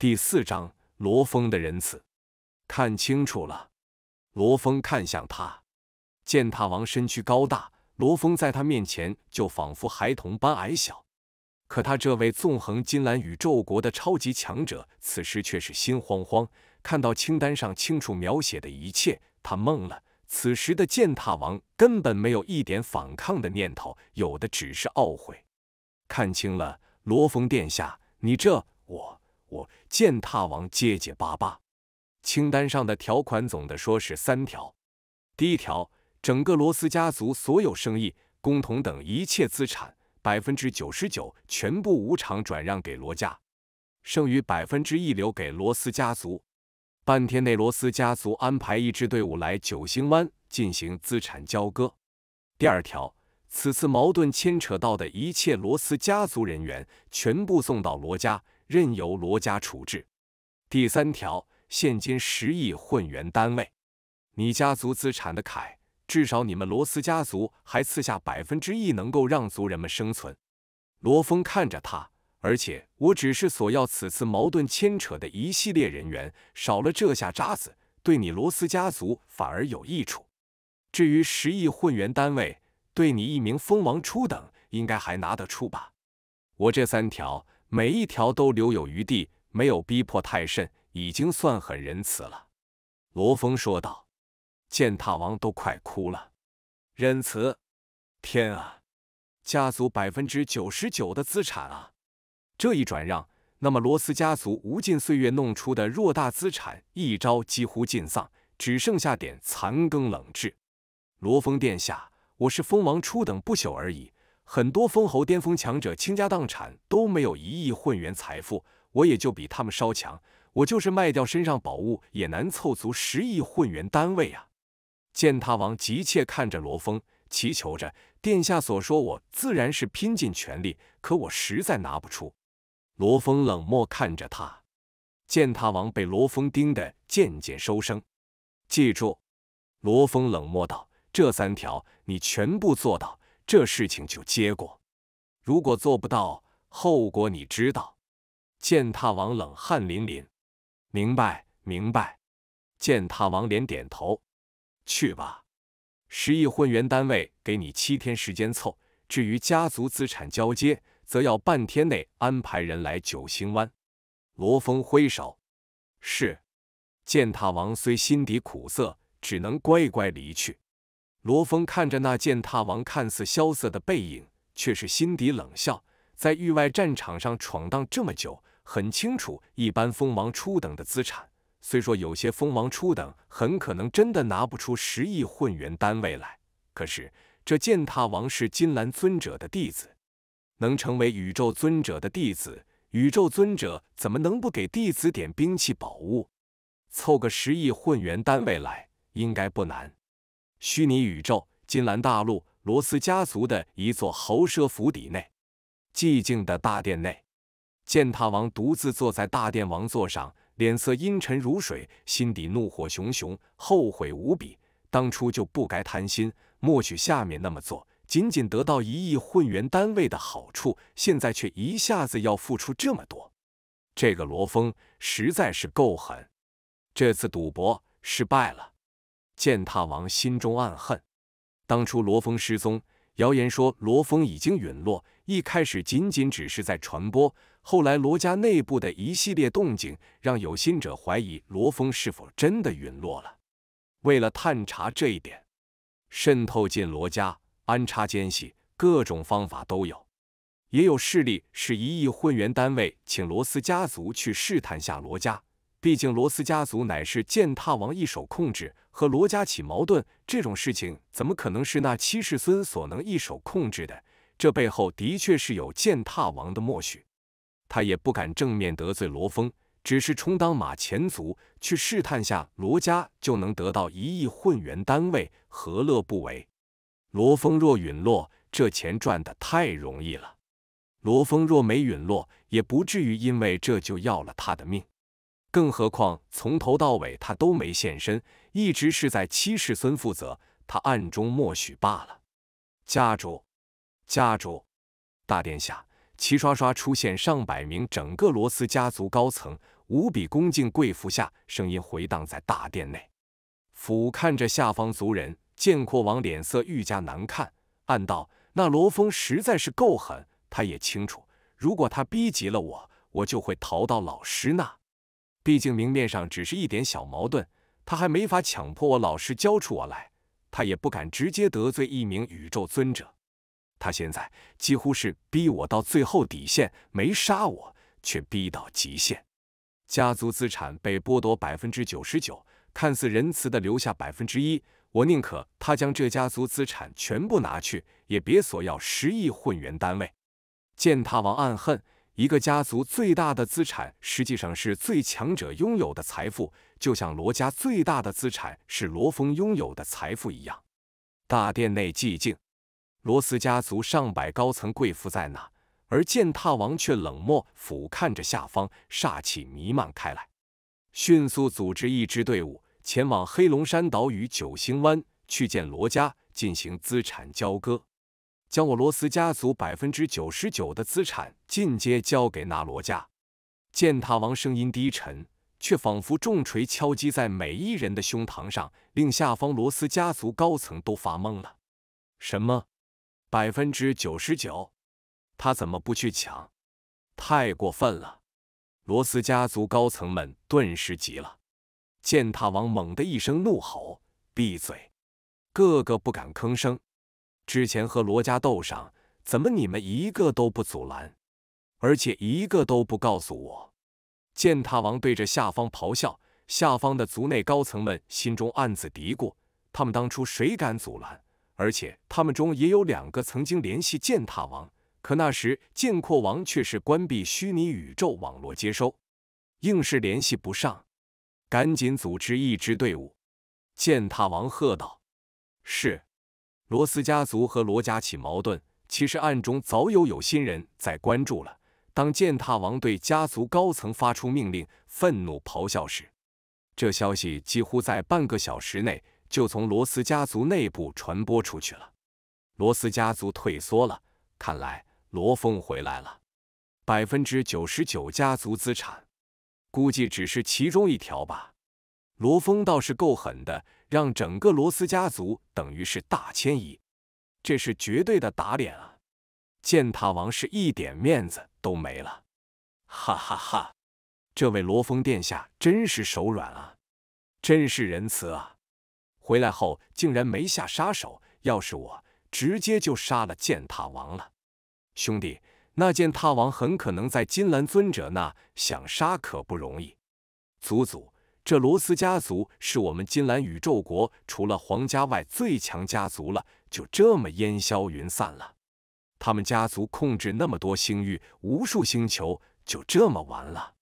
第四章，罗峰的仁慈。看清楚了，罗峰看向他，践踏王身躯高大，罗峰在他面前就仿佛孩童般矮小。可他这位纵横金兰宇宙国的超级强者，此时却是心慌慌。看到清单上清楚描写的一切，他懵了。此时的践踏王根本没有一点反抗的念头，有的只是懊悔。看清了，罗峰殿下，你这我。我践踏王结结巴巴，清单上的条款总的说是三条。第一条，整个罗斯家族所有生意、工同等一切资产，百分之九十九全部无偿转让给罗家，剩余百分之一留给罗斯家族。半天内，罗斯家族安排一支队伍来九星湾进行资产交割。第二条，此次矛盾牵扯到的一切罗斯家族人员，全部送到罗家。任由罗家处置。第三条，现金十亿混元单位，你家族资产的凯，至少你们罗斯家族还赐下百分之一，能够让族人们生存。罗峰看着他，而且我只是索要此次矛盾牵扯的一系列人员，少了这下渣子，对你罗斯家族反而有益处。至于十亿混元单位，对你一名蜂王初等，应该还拿得出吧？我这三条。每一条都留有余地，没有逼迫太甚，已经算很仁慈了。”罗峰说道。践踏王都快哭了，仁慈！天啊，家族百分之九十九的资产啊！这一转让，那么罗斯家族无尽岁月弄出的偌大资产，一朝几乎尽丧，只剩下点残羹冷炙。罗峰殿下，我是封王初等不朽而已。很多封侯巅峰强者倾家荡产都没有一亿混元财富，我也就比他们稍强。我就是卖掉身上宝物，也难凑足十亿混元单位啊！践踏王急切看着罗峰，祈求着殿下所说，我自然是拼尽全力，可我实在拿不出。罗峰冷漠看着他，践踏王被罗峰盯得渐渐收声。记住，罗峰冷漠道：“这三条，你全部做到。”这事情就接过，如果做不到，后果你知道。践踏王冷汗淋淋，明白明白。践踏王连点头，去吧。十亿混元单位给你七天时间凑，至于家族资产交接，则要半天内安排人来九星湾。罗峰挥手，是。践踏王虽心底苦涩，只能乖乖离去。罗峰看着那践踏王看似萧瑟的背影，却是心底冷笑。在域外战场上闯荡这么久，很清楚一般蜂王初等的资产。虽说有些蜂王初等很可能真的拿不出十亿混元单位来，可是这践踏王是金兰尊者的弟子，能成为宇宙尊者的弟子，宇宙尊者怎么能不给弟子点兵器宝物？凑个十亿混元单位来，应该不难。虚拟宇宙金兰大陆罗斯家族的一座豪奢府邸内，寂静的大殿内，践踏王独自坐在大殿王座上，脸色阴沉如水，心底怒火熊熊，后悔无比。当初就不该贪心，默许下面那么做，仅仅得到一亿混元单位的好处，现在却一下子要付出这么多。这个罗峰实在是够狠，这次赌博失败了。践踏王心中暗恨，当初罗峰失踪，谣言说罗峰已经陨落。一开始仅仅只是在传播，后来罗家内部的一系列动静，让有心者怀疑罗峰是否真的陨落了。为了探查这一点，渗透进罗家，安插奸细，各种方法都有。也有势力是一亿混元单位，请罗斯家族去试探下罗家。毕竟罗斯家族乃是践踏王一手控制，和罗家起矛盾这种事情，怎么可能是那七世孙所能一手控制的？这背后的确是有践踏王的默许，他也不敢正面得罪罗峰，只是充当马前卒去试探下罗家，就能得到一亿混元单位，何乐不为？罗峰若陨落，这钱赚的太容易了；罗峰若没陨落，也不至于因为这就要了他的命。更何况，从头到尾他都没现身，一直是在七世孙负责，他暗中默许罢了。家主，家主，大殿下，齐刷刷出现上百名整个罗斯家族高层，无比恭敬跪服下，声音回荡在大殿内。俯瞰着下方族人，剑阔王脸色愈加难看，暗道：那罗峰实在是够狠。他也清楚，如果他逼急了我，我就会逃到老师那。毕竟明面上只是一点小矛盾，他还没法强迫我老师交出我来，他也不敢直接得罪一名宇宙尊者。他现在几乎是逼我到最后底线，没杀我，却逼到极限。家族资产被剥夺百分之九十九，看似仁慈的留下百分之一，我宁可他将这家族资产全部拿去，也别索要十亿混元单位。见他王暗恨。一个家族最大的资产，实际上是最强者拥有的财富，就像罗家最大的资产是罗峰拥有的财富一样。大殿内寂静，罗斯家族上百高层跪伏在那，而践踏王却冷漠俯瞰着下方，煞气弥漫开来。迅速组织一支队伍，前往黑龙山岛屿九星湾，去见罗家进行资产交割。将我罗斯家族百分之九十九的资产进阶交给纳罗家。践踏王声音低沉，却仿佛重锤敲击在每一人的胸膛上，令下方罗斯家族高层都发懵了。什么？百分之九十九？他怎么不去抢？太过分了！罗斯家族高层们顿时急了。践踏王猛地一声怒吼：“闭嘴！”个个不敢吭声。之前和罗家斗上，怎么你们一个都不阻拦，而且一个都不告诉我？践踏王对着下方咆哮。下方的族内高层们心中暗自嘀咕：他们当初谁敢阻拦？而且他们中也有两个曾经联系践踏王，可那时剑阔王却是关闭虚拟宇宙网络接收，硬是联系不上。赶紧组织一支队伍！践踏王喝道：“是。”罗斯家族和罗家起矛盾，其实暗中早有有心人在关注了。当践踏王对家族高层发出命令、愤怒咆哮时，这消息几乎在半个小时内就从罗斯家族内部传播出去了。罗斯家族退缩了，看来罗峰回来了。百分之九十九家族资产，估计只是其中一条吧。罗峰倒是够狠的。让整个罗斯家族等于是大迁移，这是绝对的打脸啊！践踏王是一点面子都没了，哈哈哈！这位罗峰殿下真是手软啊，真是仁慈啊！回来后竟然没下杀手，要是我直接就杀了践踏王了。兄弟，那践踏王很可能在金兰尊者那，想杀可不容易。祖祖。这罗斯家族是我们金兰宇宙国除了皇家外最强家族了，就这么烟消云散了。他们家族控制那么多星域、无数星球，就这么完了。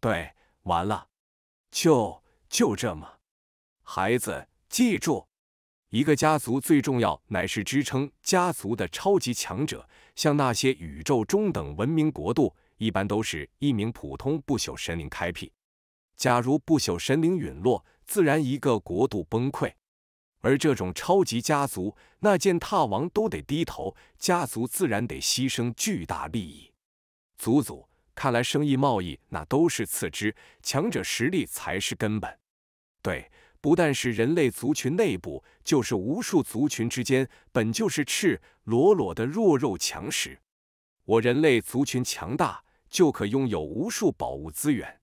对，完了，就就这么。孩子，记住，一个家族最重要乃是支撑家族的超级强者，像那些宇宙中等文明国度，一般都是一名普通不朽神灵开辟。假如不朽神灵陨落，自然一个国度崩溃。而这种超级家族，那见踏王都得低头，家族自然得牺牲巨大利益。祖祖，看来生意贸易那都是次之，强者实力才是根本。对，不但是人类族群内部，就是无数族群之间，本就是赤裸裸的弱肉强食。我人类族群强大，就可拥有无数宝物资源。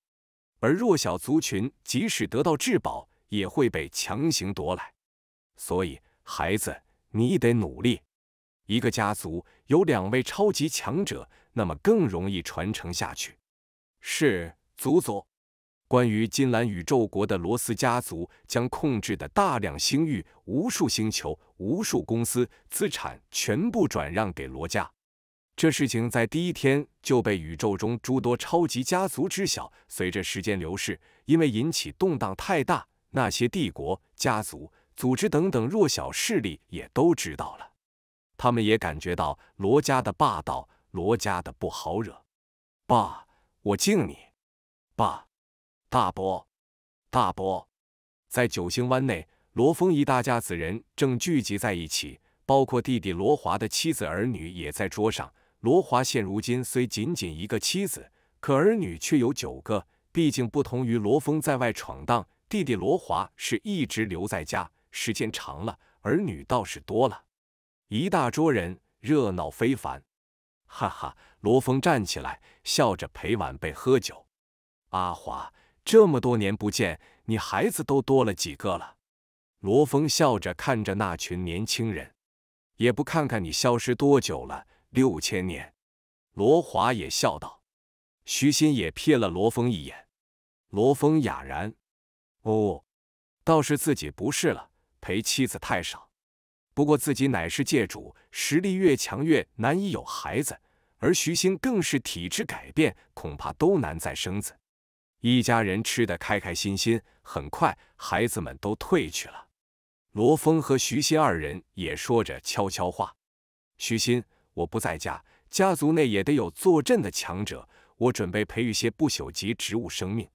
而弱小族群即使得到至宝，也会被强行夺来。所以，孩子，你得努力。一个家族有两位超级强者，那么更容易传承下去。是，祖祖。关于金兰宇宙国的罗斯家族将控制的大量星域、无数星球、无数公司资产全部转让给罗家。这事情在第一天就被宇宙中诸多超级家族知晓。随着时间流逝，因为引起动荡太大，那些帝国家族、组织等等弱小势力也都知道了。他们也感觉到罗家的霸道，罗家的不好惹。爸，我敬你。爸，大伯，大伯，在九星湾内，罗峰一大家子人正聚集在一起，包括弟弟罗华的妻子儿女也在桌上。罗华现如今虽仅仅一个妻子，可儿女却有九个。毕竟不同于罗峰在外闯荡，弟弟罗华是一直留在家，时间长了，儿女倒是多了。一大桌人热闹非凡，哈哈！罗峰站起来笑着陪晚辈喝酒。阿华，这么多年不见，你孩子都多了几个了？罗峰笑着看着那群年轻人，也不看看你消失多久了。六千年，罗华也笑道。徐鑫也瞥了罗峰一眼。罗峰哑然。哦，倒是自己不是了，陪妻子太少。不过自己乃是界主，实力越强越难以有孩子。而徐鑫更是体质改变，恐怕都难再生子。一家人吃得开开心心，很快孩子们都退去了。罗峰和徐鑫二人也说着悄悄话。徐鑫。我不在家，家族内也得有坐镇的强者。我准备培育些不朽级植物生命。”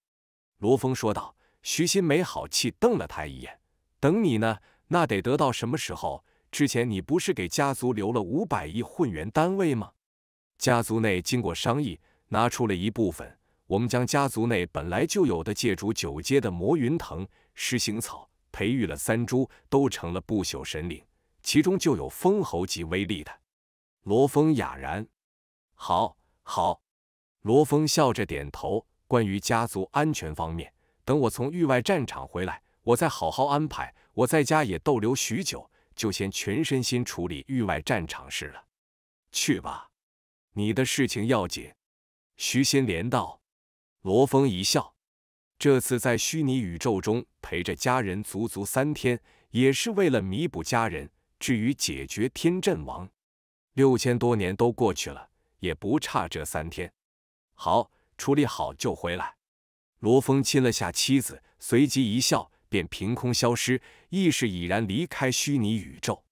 罗峰说道。徐鑫没好气瞪了他一眼：“等你呢？那得得到什么时候？之前你不是给家族留了五百亿混元单位吗？”家族内经过商议，拿出了一部分。我们将家族内本来就有的借主九阶的魔云藤、石形草培育了三株，都成了不朽神灵，其中就有封侯级威力的。罗峰哑然，好，好。罗峰笑着点头。关于家族安全方面，等我从域外战场回来，我再好好安排。我在家也逗留许久，就先全身心处理域外战场事了。去吧，你的事情要紧。徐心莲道。罗峰一笑，这次在虚拟宇宙中陪着家人足足三天，也是为了弥补家人。至于解决天阵王。六千多年都过去了，也不差这三天。好，处理好就回来。罗峰亲了下妻子，随即一笑，便凭空消失，意识已然离开虚拟宇宙。